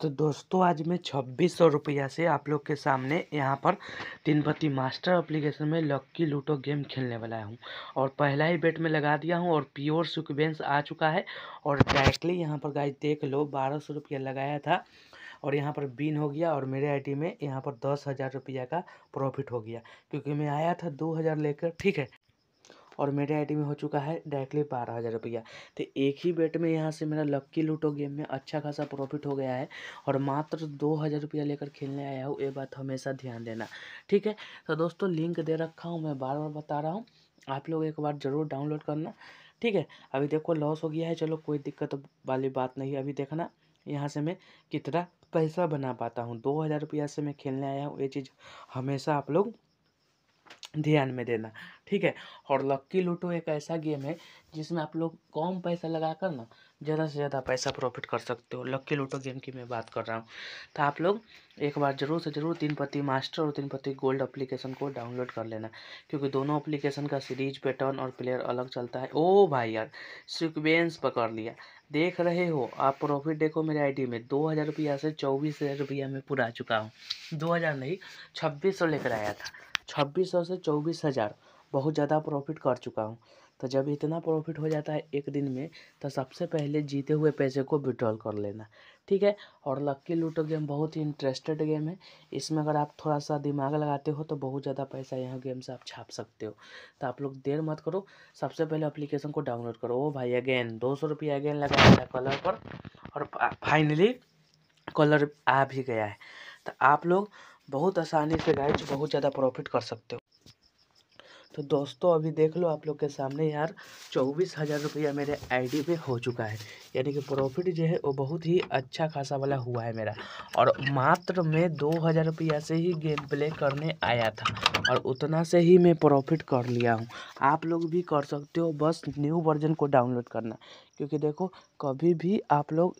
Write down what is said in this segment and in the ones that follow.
तो दोस्तों आज मैं छब्बीस सौ रुपया से आप लोग के सामने यहाँ पर पति मास्टर एप्लीकेशन में लक्की लूटो गेम खेलने वाला हूँ और पहला ही बेट में लगा दिया हूँ और प्योर सिक्वेंस आ चुका है और डायरेक्टली यहाँ पर गाइस देख लो बारह सौ रुपया लगाया था और यहाँ पर बिन हो गया और मेरे आईडी में यहाँ पर दस हज़ार रुपया का प्रॉफिट हो गया क्योंकि मैं आया था दो हज़ार लेकर ठीक है और मेरे आईडी में हो चुका है डायरेक्टली बारह हज़ार रुपया तो एक ही बेट में यहाँ से मेरा लक्की लूटो गेम में अच्छा खासा प्रॉफिट हो गया है और मात्र दो हज़ार रुपया लेकर खेलने आया हूँ ये बात हमेशा ध्यान देना ठीक है तो दोस्तों लिंक दे रखा हूँ मैं बार बार बता रहा हूँ आप लोग एक बार ज़रूर डाउनलोड करना ठीक है अभी देखो लॉस हो गया है चलो कोई दिक्कत वाली बात नहीं अभी देखना यहाँ से मैं कितना पैसा बना पाता हूँ दो हज़ार रुपया से मैं खेलने आया हूँ ये चीज़ हमेशा आप लोग ध्यान में देना ठीक है और लक्की लूटो एक ऐसा गेम है जिसमें आप लोग कम पैसा लगाकर ना ज़्यादा से ज़्यादा पैसा प्रॉफिट कर सकते हो लक्की लूटो गेम की मैं बात कर रहा हूँ तो आप लोग एक बार ज़रूर से ज़रूर तीन पत्ती मास्टर और तीन पत्ती गोल्ड अप्लीकेशन को डाउनलोड कर लेना क्योंकि दोनों अप्लीकेशन का सीरीज पैटर्न और प्लेयर अलग चलता है ओ भाई यार सिक्वेंस पकड़ लिया देख रहे हो आप प्रॉफिट देखो मेरे आईडी में दो हज़ार रुपया से चौबीस हज़ार रुपया में पूरा चुका हूँ दो हज़ार नहीं छब्बीस सौ लेकर आया था छब्बीस सौ से चौबीस हज़ार बहुत ज़्यादा प्रॉफिट कर चुका हूँ तो जब इतना प्रॉफिट हो जाता है एक दिन में तो सबसे पहले जीते हुए पैसे को विड्रॉल कर लेना ठीक है और लक्की लूटो गेम बहुत ही इंटरेस्टेड गेम है इसमें अगर आप थोड़ा सा दिमाग लगाते हो तो बहुत ज़्यादा पैसा यह गेम से आप छाप सकते हो तो आप लोग देर मत करो सबसे पहले अप्लीकेशन को डाउनलोड करो ओ भाई अगेन दो सौ रुपया अगेन लगा दिया कलर पर और फाइनली कलर आ भी गया है तो आप लोग बहुत आसानी से गाइज बहुत ज़्यादा प्रॉफिट कर सकते हो तो दोस्तों अभी देख लो आप लोग के सामने यार चौबीस हज़ार रुपया मेरे आईडी पे हो चुका है यानी कि प्रॉफिट जो है वो बहुत ही अच्छा खासा वाला हुआ है मेरा और मात्र मैं दो हज़ार रुपया से ही गेम प्ले करने आया था और उतना से ही मैं प्रॉफिट कर लिया हूँ आप लोग भी कर सकते हो बस न्यू वर्जन को डाउनलोड करना क्योंकि देखो कभी भी आप लोग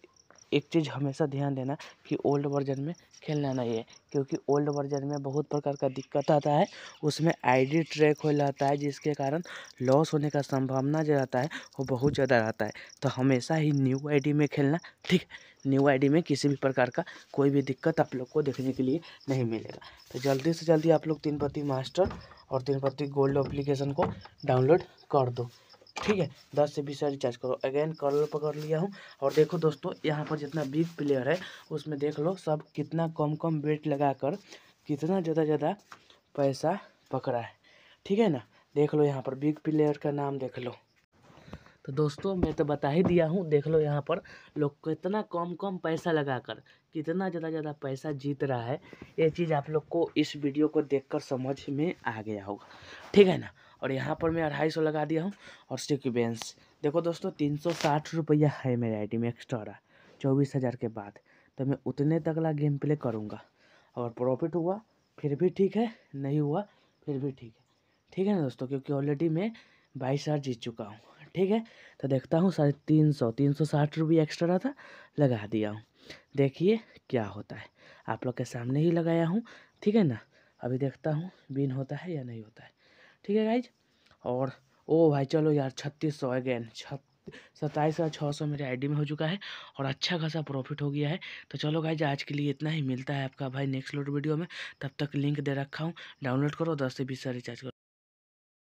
एक चीज़ हमेशा ध्यान देना कि ओल्ड वर्जन में खेलना नहीं है क्योंकि ओल्ड वर्जन में बहुत प्रकार का दिक्कत आता है उसमें आई डी ट्रैक हो जाता है जिसके कारण लॉस होने का संभावना जो रहता है वो बहुत ज़्यादा रहता है तो हमेशा ही न्यू आई डी में खेलना ठीक न्यू आई डी में किसी भी प्रकार का कोई भी दिक्कत आप लोग को देखने के लिए नहीं मिलेगा तो जल्दी से जल्दी आप लोग तीन मास्टर और तीन गोल्ड अप्लीकेशन को डाउनलोड कर दो ठीक है दस से बीस हज़ार रिचार्ज करो अगेन कॉलर पकड़ लिया हूँ और देखो दोस्तों यहाँ पर जितना बिग प्लेयर है उसमें देख लो सब कितना कम कम वेट लगा कर कितना ज़्यादा ज़्यादा पैसा पकड़ा है ठीक है ना देख लो यहाँ पर बिग प्लेयर का नाम देख लो तो दोस्तों मैं तो बता ही दिया हूँ देख लो यहाँ पर लोग कितना कम कम पैसा लगाकर कितना ज़्यादा ज़्यादा पैसा जीत रहा है ये चीज़ आप लोग को इस वीडियो को देखकर समझ में आ गया होगा ठीक है ना और यहाँ पर मैं अढ़ाई सौ लगा दिया हूँ और सिक्वेंस देखो दोस्तों तीन सौ साठ रुपया है मेरे आई में एक्स्ट्रा चौबीस हज़ार के बाद तो मैं उतने तकला गेम प्ले करूँगा और प्रॉफिट हुआ फिर भी ठीक है नहीं हुआ फिर भी ठीक है ठीक है ना दोस्तों क्योंकि ऑलरेडी मैं बाईस हज़ार जीत चुका हूँ ठीक है तो देखता हूँ साढ़े तीन सौ तीन सौ साठ रुपये एक्स्ट्रा था लगा दिया हूँ देखिए क्या होता है आप लोग के सामने ही लगाया हूँ ठीक है ना अभी देखता हूँ बिन होता है या नहीं होता है ठीक है गाइज और ओ भाई चलो यार छत्तीस सौ अगेन छत सत्ताईस हज़ार छः सौ मेरे आईडी में हो चुका है और अच्छा खासा प्रॉफिट हो गया है तो चलो गाइज आज के लिए इतना ही मिलता है आपका भाई नेक्स्ट लोड वीडियो में तब तक लिंक दे रखा हूँ डाउनलोड करो दस से बीस सारे रिचार्ज करो